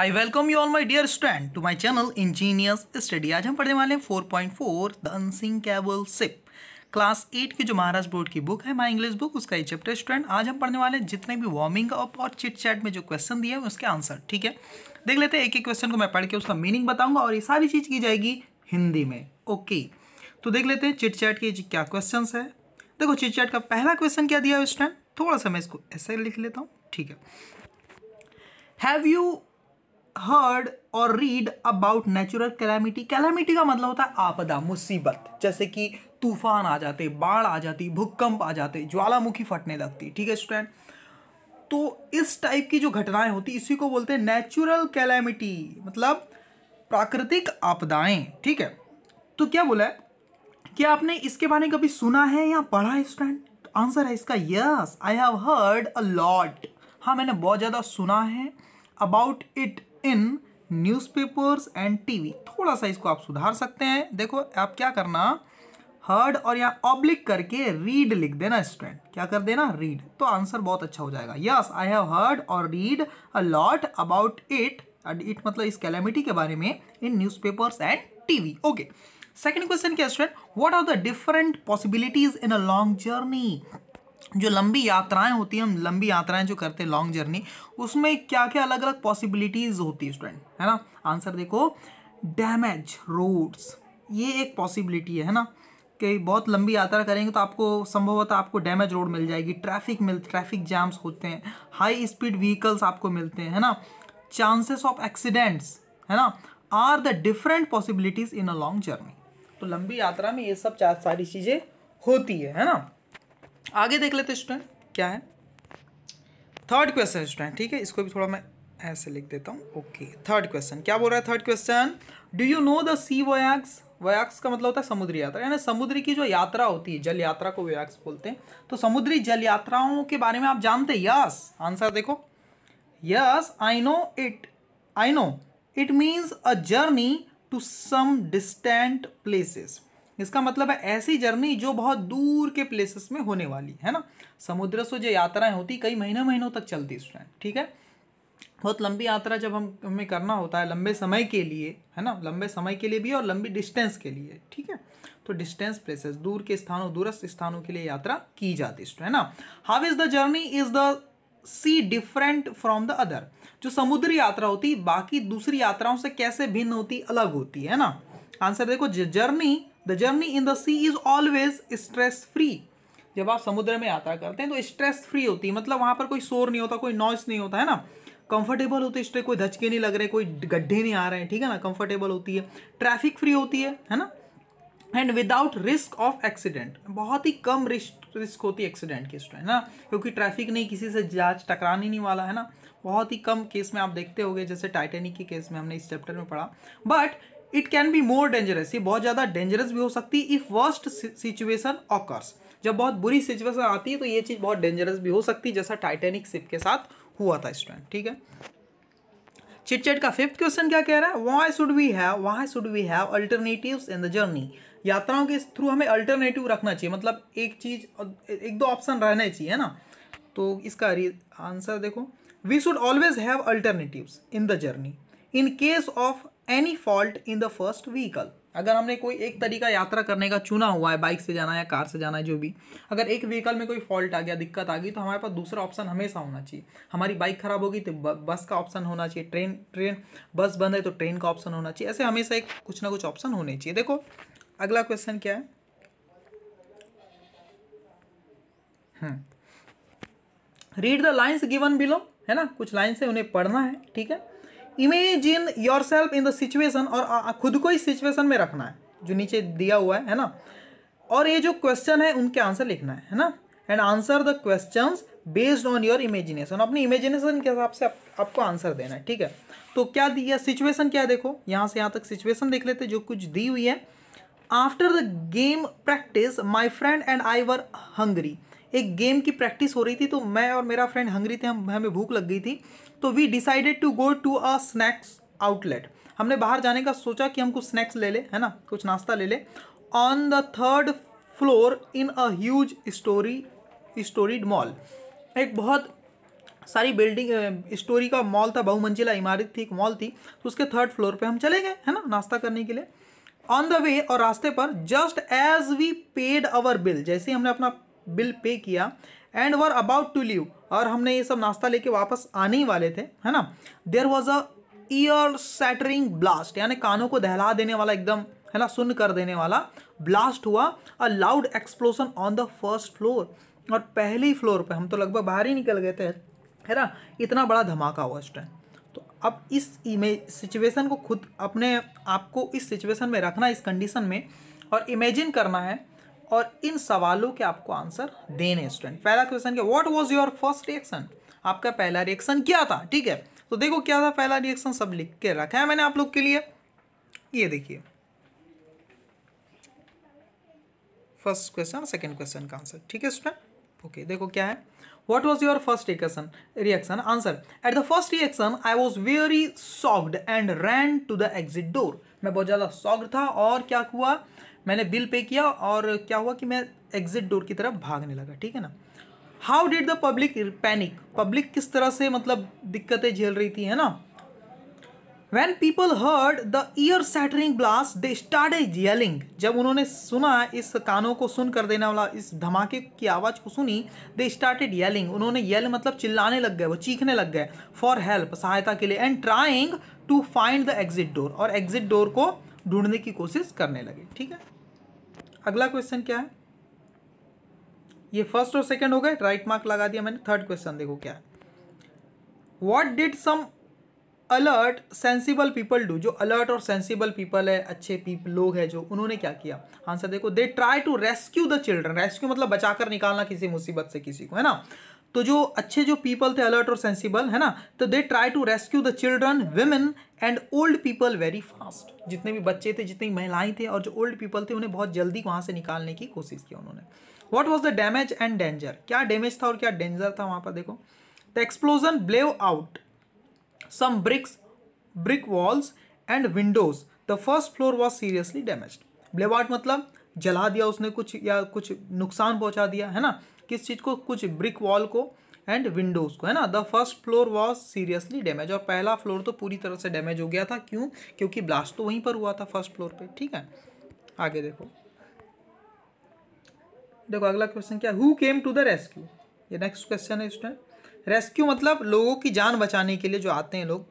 I welcome you all my dear student to my channel engineers study आज हम पढ़ने वाले हैं 4.4 the cable ship class eight की जो महाराष्ट्र बोर्ड की बुक है माई इंग्लिश बुक उसका ये चैप्टर स्टूडेंट आज हम पढ़ने वाले हैं जितने भी वार्मिंग अप और चिट चैट में जो क्वेश्चन दिए हैं उसके आंसर ठीक है देख लेते हैं एक एक क्वेश्चन को मैं पढ़ के उसका मीनिंग बताऊंगा और ये सारी चीज़ की जाएगी हिंदी में ओके तो देख लेते हैं चिट चैट के क्या क्वेश्चन है देखो चिट चैट का पहला क्वेश्चन क्या दिया है स्टूडेंट थोड़ा सा मैं इसको ऐसे लिख लेता हूँ ठीक है Have you heard or read about natural calamity calamity का मतलब होता है आपदा मुसीबत जैसे कि तूफान आ जाते बाढ़ आ जाती भूकंप आ जाते ज्वालामुखी फटने लगती ठीक है स्टूडेंट तो इस टाइप की जो घटनाएं होती इसी को बोलते हैं नेचुरल कैलामिटी मतलब प्राकृतिक आपदाएं ठीक है तो क्या बोला है कि आपने इसके बारे में कभी सुना है या पढ़ा है स्टूडेंट आंसर है इसका yes I have heard a lot हाँ मैंने बहुत ज़्यादा सुना है about it in newspapers and TV थोड़ा सा इसको आप सुधार सकते हैं देखो आप क्या करना हर्ड और यहाँ ऑब्लिक करके रीड लिख देना स्टूडेंट क्या कर देना रीड तो आंसर बहुत अच्छा हो जाएगा yes I have heard or read a lot about it it मतलब इस कैलेमिटी के बारे में in newspapers and TV okay second question क्या student what are the different possibilities in a long journey जो लंबी यात्राएं होती हैं हम लंबी यात्राएं जो करते हैं लॉन्ग जर्नी उसमें क्या क्या अलग अलग पॉसिबिलिटीज़ होती है स्टूडेंट है ना आंसर देखो डैमेज रोड्स ये एक पॉसिबिलिटी है ना कि बहुत लंबी यात्रा करेंगे तो आपको संभवतः आपको डैमेज रोड मिल जाएगी ट्रैफिक मिल ट्रैफिक जाम्स होते हैं हाई स्पीड व्हीकल्स आपको मिलते हैं है ना चांसेस ऑफ एक्सीडेंट्स है ना are the different possibilities in a long journey तो लंबी यात्रा में ये सब सारी चीज़ें होती है है ना आगे देख लेते स्टूडेंट क्या है थर्ड क्वेश्चन स्टूडेंट ठीक है इसको भी थोड़ा मैं ऐसे लिख देता हूँ ओके थर्ड क्वेश्चन क्या बोल रहा है third question do you know the sea voyages voyages का मतलब होता है समुद्री यात्रा यानी समुद्र की जो यात्रा होती है जल यात्रा को वयाक्स बोलते हैं तो समुद्री जल यात्राओं के बारे में आप जानते हैं यस आंसर देखो yes I know it I know it means a journey to some distant places इसका मतलब है ऐसी जर्नी जो बहुत दूर के प्लेसेस में होने वाली है ना समुद्र से जो यात्राएं होती कई महीनों महीनों तक चलती स्टूडेंट ठीक है बहुत लंबी यात्रा जब हम हमें करना होता है लंबे समय के लिए है ना लंबे समय के लिए भी और लंबी डिस्टेंस के लिए ठीक है तो डिस्टेंस प्लेसेस दूर के स्थानों दूरस्थ स्थानों के लिए यात्रा की जाती है ना how is the journey is the sea different from the other जो समुद्री यात्रा होती बाकी दूसरी यात्राओं से कैसे भिन्न होती अलग होती है ना आंसर देखो journey the journey in the sea is always stress free जब आप समुद्र में यात्रा करते हैं तो स्ट्रेस फ्री होती है मतलब वहाँ पर कोई शोर नहीं होता कोई नॉइस नहीं होता है ना कंफर्टेबल होती है कोई धचके नहीं लग रहे कोई गड्ढे नहीं आ रहे हैं ठीक है ना कंफर्टेबल होती है ट्रैफिक फ्री होती है है ना and without risk of accident बहुत ही कम रिस्क रिस्क होती है एक्सीडेंट केस है ना क्योंकि ट्रैफिक नहीं किसी से जांच टकराने नहीं वाला है ना बहुत ही कम केस में आप देखते होगे जैसे टाइटेनिक के केस में हमने इस चैप्टर में पढ़ा but it can be more dangerous ये बहुत ज़्यादा डेंजरस भी हो सकती है इफ़ वर्स्ट सिचुएशन ऑकर्स जब बहुत बुरी सिचुएशन आती है तो ये चीज़ बहुत डेंजरस भी हो सकती है जैसा टाइटेनिक सिप के साथ हुआ था स्टूडेंट ठीक है चिटचेट का फिफ्थ क्वेश्चन क्या कह रहा है why should we have why should we have alternative in the journey यात्राओं के थ्रू हमें अल्टरनेटिव रखना चाहिए मतलब एक चीज़ एक दो ऑप्शन रहने चाहिए है ना तो इसका आंसर देखो we should always have alternative in the journey in case of any fault in the first vehicle अगर हमने कोई एक तरीका यात्रा करने का चुना हुआ है बाइक से जाना या कार से जाना है जो भी अगर एक व्हीकल में कोई फॉल्ट आ गया दिक्कत आ गई तो हमारे पास दूसरा ऑप्शन हमेशा होना चाहिए हमारी बाइक खराब होगी तो बस का ऑप्शन होना चाहिए ट्रेन ट्रेन बस बंद है तो ट्रेन का ऑप्शन होना चाहिए ऐसे हमेशा एक कुछ ना कुछ ऑप्शन होने चाहिए देखो अगला क्वेश्चन क्या है read the lines given below है ना कुछ लाइन्स है उन्हें पढ़ना है ठीक है imagine yourself in the situation और खुद को इस सिचुएशन में रखना है जो नीचे दिया हुआ है है ना और ये जो क्वेश्चन है उनके आंसर लिखना है है ना and answer the question based on your imagination अपनी इमेजिनेशन के हिसाब से आप, आपको आंसर देना है ठीक है तो क्या दिया सिचुएशन क्या देखो यहाँ से यहाँ तक सिचुएशन देख लेते जो कुछ दी हुई है after the game practice my friend and I were hungry एक गेम की प्रैक्टिस हो रही थी तो मैं और मेरा फ्रेंड हंगरी थे हम हमें भूख लग गई थी तो we decided to go to a snacks outlet हमने बाहर जाने का सोचा कि हम कुछ स्नैक्स ले ले है ना कुछ नाश्ता ले ले on the third floor in a huge storey storeyed mall एक बहुत सारी बिल्डिंग स्टोरी का मॉल था बहुमंजिला इमारत थी एक मॉल थी तो उसके थर्ड फ्लोर पे हम चले गए है ना नाश्ता करने के लिए ऑन द वे और रास्ते पर just as we paid our bill जैसे ही हमने अपना बिल पे किया and were about to leave और हमने ये सब नाश्ता लेके वापस आने ही वाले थे है ना there was a ear shattering blast यानी कानों को दहला देने वाला एकदम है ना सुन कर देने वाला ब्लास्ट हुआ a loud explosion on the first floor और पहली फ्लोर पे हम तो लगभग बाहर ही निकल गए थे है ना इतना बड़ा धमाका हुआ इस टाइम तो अब इस इमेज सिचुएसन को खुद अपने आप को इस सिचुएसन में रखना इस कंडीशन में और इमेजिन करना है और इन सवालों के आपको आंसर देने स्टूडेंट पहला क्वेश्चन क्या what was your first reaction आपका पहला रिएक्शन क्या था ठीक है तो देखो क्या था पहला रिएक्शन सब लिख के रखा है मैंने आप लोग के लिए ये देखिए फर्स्ट क्वेश्चन सेकेंड क्वेश्चन का आंसर ठीक है स्टूडेंट ओके देखो क्या है what was your first reaction reaction answer at the first reaction I was very shocked and ran to the exit door मैं बहुत ज़्यादा शॉक्ड था और क्या हुआ मैंने बिल पे किया और क्या हुआ कि मैं एग्जिट डोर की तरफ भागने लगा ठीक है ना how did the public panic public किस तरह से मतलब दिक्कतें झेल रही थी है ना when people heard the ear shattering blast they start yelling जब उन्होंने सुना इस कानों को सुन कर देने वाला इस धमाके की आवाज़ को सुनी दे स्टार्टेड येलिंग उन्होंने येल मतलब चिल्लाने लग गए वो चीखने लग गए फॉर हेल्प सहायता के लिए and trying to find the exit door और एग्जिट डोर को ढूंढने की कोशिश करने लगे ठीक है अगला क्वेश्चन क्या है ये फर्स्ट और सेकंड हो गए राइट मार्क लगा दिया मैंने थर्ड क्वेश्चन देखो क्या what did some alert sensible people do जो अलर्ट और सेंसिबल पीपल है अच्छे पीपल लोग हैं जो उन्होंने क्या किया आंसर देखो they try to rescue the children rescue मतलब बचाकर निकालना किसी मुसीबत से किसी को है ना तो जो अच्छे जो पीपल थे अलर्ट और सेंसिबल है ना तो they try to rescue the children women and old people very fast जितने भी बच्चे थे जितनी महिलाएं थे और जो ओल्ड पीपल थे उन्हें बहुत जल्दी वहाँ से निकालने की कोशिश की उन्होंने what was the damage and danger क्या डैमेज था और क्या डेंजर था वहाँ पर देखो the explosion blew out some bricks brick walls and windows the first floor was seriously damage blew out मतलब जला दिया उसने कुछ या कुछ नुकसान पहुंचा दिया है ना किस चीज़ को कुछ ब्रिक वॉल को एंड विंडोज़ को है ना the first floor was seriously damage और पहला फ्लोर तो पूरी तरह से डैमेज हो गया था क्यों क्योंकि ब्लास्ट तो वहीं पर हुआ था फर्स्ट फ्लोर पे ठीक है आगे देखो देखो अगला क्वेश्चन क्या who came to the rescue ये नेक्स्ट क्वेश्चन है स्टूडेंट रेस्क्यू मतलब लोगों की जान बचाने के लिए जो आते हैं लोग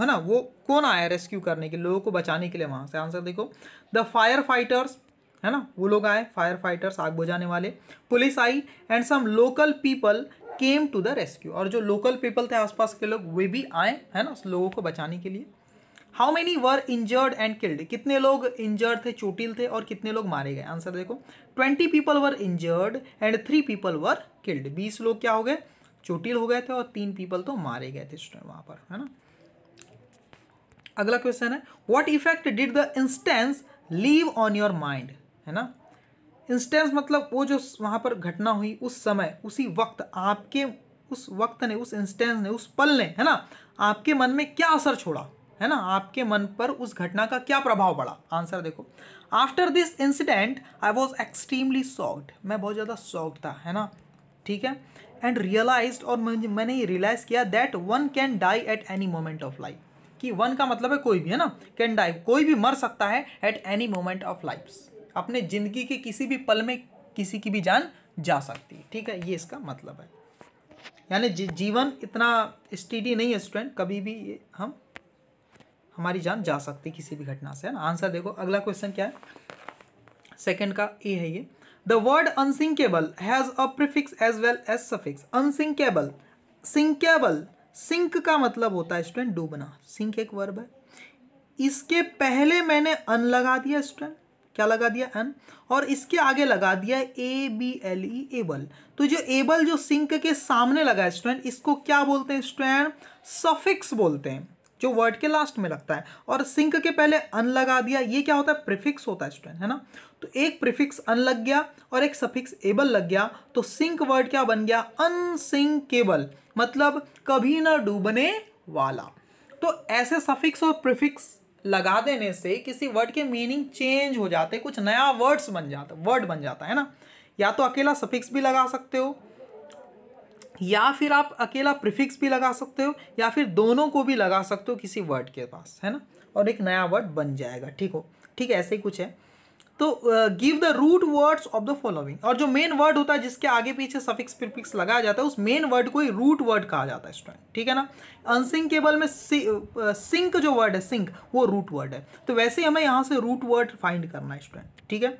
है ना वो कौन आया रेस्क्यू करने के लोगों को बचाने के लिए वहाँ से आंसर देखो द फायर फाइटर्स है ना वो लोग आए फायर फाइटर्स आग बुझाने वाले पुलिस आई and some local people came to the rescue और जो लोकल पीपल थे आसपास के लोग वे भी आए है ना उस लोगों को बचाने के लिए how many were injured and killed कितने लोग इंजर्ड थे चोटिल थे और कितने लोग मारे गए आंसर देखो twenty people were injured and three people were killed बीस लोग क्या हो गए चोटिल हो गए थे और तीन पीपल तो मारे गए थे वहाँ पर है ना अगला क्वेश्चन है what effect did the instance leave on your mind है ना इंस्टेंस मतलब वो जो वहाँ पर घटना हुई उस समय उसी वक्त आपके उस वक्त ने उस इंस्टेंस ने उस पल ने है ना आपके मन में क्या असर छोड़ा है ना आपके मन पर उस घटना का क्या प्रभाव पड़ा आंसर देखो after this incident I was extremely shocked मैं बहुत ज़्यादा सॉक्ड था है ना ठीक है एंड रियलाइज और मैंने ये रियलाइज़ किया that one can die at any moment of life कि वन का मतलब है कोई भी है ना कैन डाई कोई भी मर सकता है at any moment of life अपने ज़िंदगी के किसी भी पल में किसी की भी जान जा सकती है ठीक है ये इसका मतलब है यानी जीवन इतना स्टीडी नहीं है स्टूडेंट कभी भी ये हम हमारी जान जा सकती किसी भी घटना से है ना आंसर देखो अगला क्वेश्चन क्या है सेकंड का ए है ये the word unsinkable has a prefix as well as suffix unsinkable sinkable sink का मतलब होता है स्टूडेंट डूबना सिंक एक वर्ब है इसके पहले मैंने अन लगा दिया स्टूडेंट क्या लगा दिया एन और इसके आगे लगा दिया A B L E able तो जो एबल जो सिंक के सामने लगा है स्टूडेंट इसको क्या बोलते हैं स्टूडेंट सफिक्स बोलते हैं जो वर्ड के लास्ट में लगता है और सिंक के पहले अन लगा दिया ये क्या होता है प्रिफिक्स होता है स्टूडेंट है ना तो एक प्रिफिक्स अन लग गया और एक सफिक्स एबल लग गया तो सिंक वर्ड क्या बन गया अनसिंकेबल मतलब कभी ना डूबने वाला तो ऐसे सफिक्स और प्रिफिक्स लगा देने से किसी वर्ड के मीनिंग चेंज हो जाते कुछ नया वर्ड्स बन जाता वर्ड बन जाता है ना या तो अकेला सफिक्स भी लगा सकते हो या फिर आप अकेला प्रिफिक्स भी लगा सकते हो या फिर दोनों को भी लगा सकते हो किसी वर्ड के पास है ना और एक नया वर्ड बन जाएगा ठीक हो ठीक ऐसे ही कुछ है तो give the root words of the following और जो मेन वर्ड होता है जिसके आगे पीछे सफिक्स प्रिफिक्स लगाया जाता है उस मेन वर्ड को ही रूट वर्ड कहा जाता है स्टूडेंट ठीक है ना अनसिंकेबल में सिंक जो वर्ड है सिंक वो रूट वर्ड है तो वैसे ही हमें यहाँ से रूट वर्ड फाइंड करना है स्टूडेंट ठीक है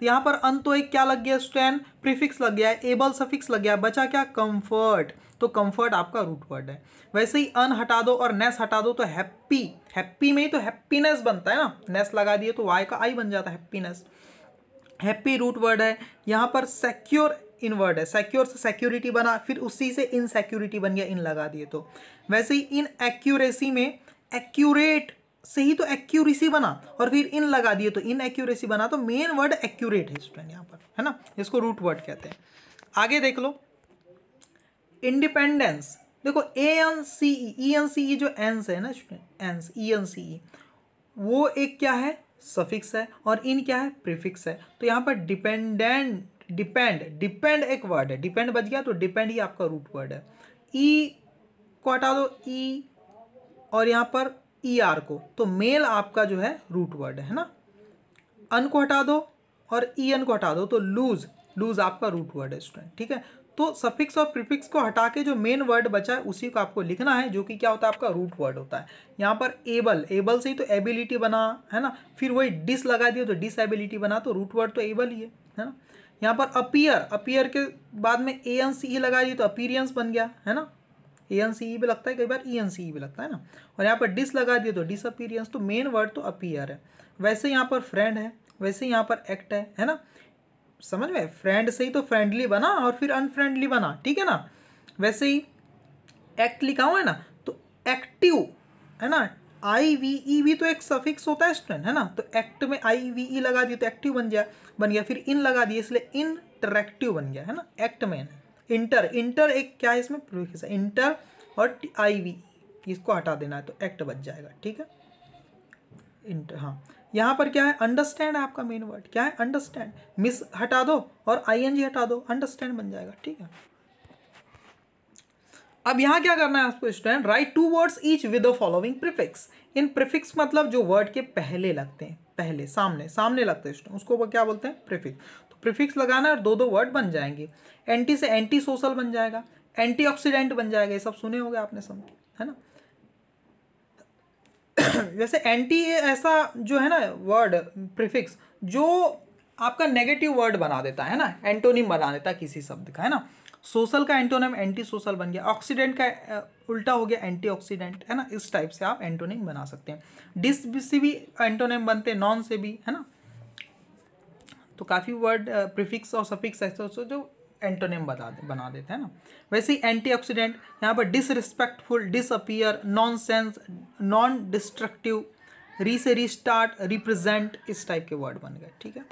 तो यहाँ पर अंत तो एक क्या लग गया स्टैन प्रीफिक्स लग गया एबल सफिक्स लग गया बचा क्या कंफर्ट तो कंफर्ट आपका रूट वर्ड है वैसे ही अन हटा दो और नेस हटा दो तो हैप्पी हैप्पी में ही तो हैप्पीनेस बनता है ना नेस लगा दिए तो वाई का आई बन जाता है हैप्पीनेस हैप्पी रूट वर्ड है यहाँ पर सेक्योर इन वर्ड है सेक्योर से सिक्योरिटी बना फिर उसी से इनसेक्योरिटी बन गया इन लगा दिए तो वैसे ही इन एक्यूरेसी में एक्यूरेट से ही तो एक्यूरेसी बना और फिर इन लगा दिए तो इन एक्यूरेसी बना तो मेन वर्ड एक्यूरेट है स्टूडेंट यहाँ पर है ना इसको रूट वर्ड कहते हैं आगे देख लो इंडिपेंडेंस देखो A N C E N C ई जो एंस है ना स्टूडेंट एन्स ई एन सी ई वो एक क्या है सफिक्स है और इन क्या है प्रीफिक्स है तो यहाँ पर डिपेंडेंट डिपेंड डिपेंड एक वर्ड है डिपेंड बच गया तो डिपेंड ही आपका रूट वर्ड है ई e को हटा दो ई e और यहाँ पर ई e आर को तो मेल आपका जो है रूट वर्ड है ना अन को हटा दो और ई एन को हटा दो तो लूज लूज आपका रूट वर्ड है स्टूडेंट ठीक है तो सफिक्स और प्रिफिक्स को हटा के जो मेन वर्ड बचा है उसी को आपको लिखना है जो कि क्या होता है आपका रूट वर्ड होता है यहाँ पर एबल एबल से ही तो एबिलिटी बना है ना फिर वही डिस लगा दिया तो डिसएबिलिटी बना तो रूट वर्ड तो एबल ही है है ना यहाँ पर अपियर अपियर के बाद में ए एन सी ई लगा दिए तो अपीरियंस बन गया है ना ए एन सी ई भी लगता है कई बार ई एन सी ई भी लगता है ना और यहाँ पर डिस लगा दिए तो डिस अपीरियंस तो मेन वर्ड तो अपियर है वैसे यहाँ पर फ्रेंड है वैसे यहाँ पर एक्ट है है ना समझ में फ्रेंड से ही तो फ्रेंडली बना और फिर अनफ्रेंडली बना ठीक है ना वैसे ही एक्ट लिखा हुआ है ना तो एक्टिव है ना आई वी ई भी तो एक सफिक्स होता है स्टूडेंट है ना तो एक्ट में आई वी ई लगा दिए तो एक्टिव बन गया बन गया फिर इन लगा दिए इसलिए इंटरेक्टिव बन गया है ना एक्ट में इंटर इंटर एक क्या है इसमें प्रोफिक्स है इंटर और आई वी e, इसको हटा देना है तो एक्ट बच जाएगा ठीक है इंटर हाँ यहाँ पर क्या है अंडरस्टैंड आपका मेन वर्ड क्या है अंडरस्टैंड मिस हटा दो और आईएनजी हटा दो अंडरस्टैंड बन जाएगा ठीक है अब यहाँ क्या करना है आपको student write two words each with the following prefix इन प्रिफिक्स मतलब जो वर्ड के पहले लगते हैं पहले सामने सामने लगते हैं उसको क्या बोलते हैं प्रिफिक्स तो प्रिफिक्स लगाना और दो दो वर्ड बन जाएंगे एंटी से एंटी सोशल बन जाएगा एंटीऑक्सीडेंट बन जाएगा ये सब सुने होंगे आपने समझ है ना जैसे एंटी ऐसा जो है ना वर्ड प्रिफिक्स जो आपका नेगेटिव वर्ड बना देता है ना एंटोनिम बना देता है किसी शब्द का है ना सोशल का एंटोनिम एंटी सोशल बन गया ऑक्सीडेंट का उल्टा हो गया एंटीऑक्सीडेंट है ना इस टाइप से आप एंटोनिम बना सकते हैं डिस से भी एंटोनिम बनते हैं नॉन से भी है ना तो काफ़ी वर्ड प्रिफिक्स और सफिक्स ऐसे जो एंटोनिम बता दे बना देते हैं ना वैसे ही एंटी ऑक्सीडेंट यहाँ पर disrespectful disappear nonsense non destructive re से रिस्टार्ट रिप्रेजेंट इस टाइप के वर्ड बन गए ठीक है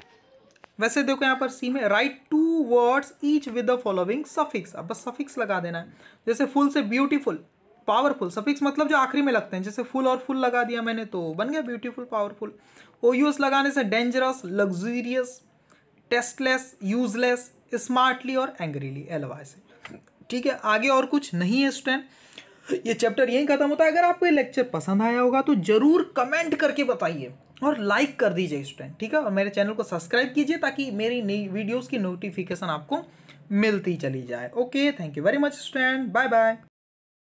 वैसे देखो यहाँ पर सी में write two words each with the following suffix अब बस सफिक्स लगा देना है जैसे फुल से ब्यूटीफुल पावरफुल सफिक्स मतलब जो आखिरी में लगते हैं जैसे फुल और फुल लगा दिया मैंने तो बन गया ब्यूटीफुल पावरफुल ओ लगाने से dangerous luxurious tasteless useless smartly और एंग्रीली एल से ठीक है आगे और कुछ नहीं है स्टूडेंट ये चैप्टर यहीं खत्म होता है अगर आपको ये लेक्चर पसंद आया होगा तो जरूर कमेंट करके बताइए और लाइक कर दीजिए स्टूडेंट ठीक है और मेरे चैनल को सब्सक्राइब कीजिए ताकि मेरी नई वीडियोज की नोटिफिकेशन आपको मिलती चली जाए okay thank you very much student bye bye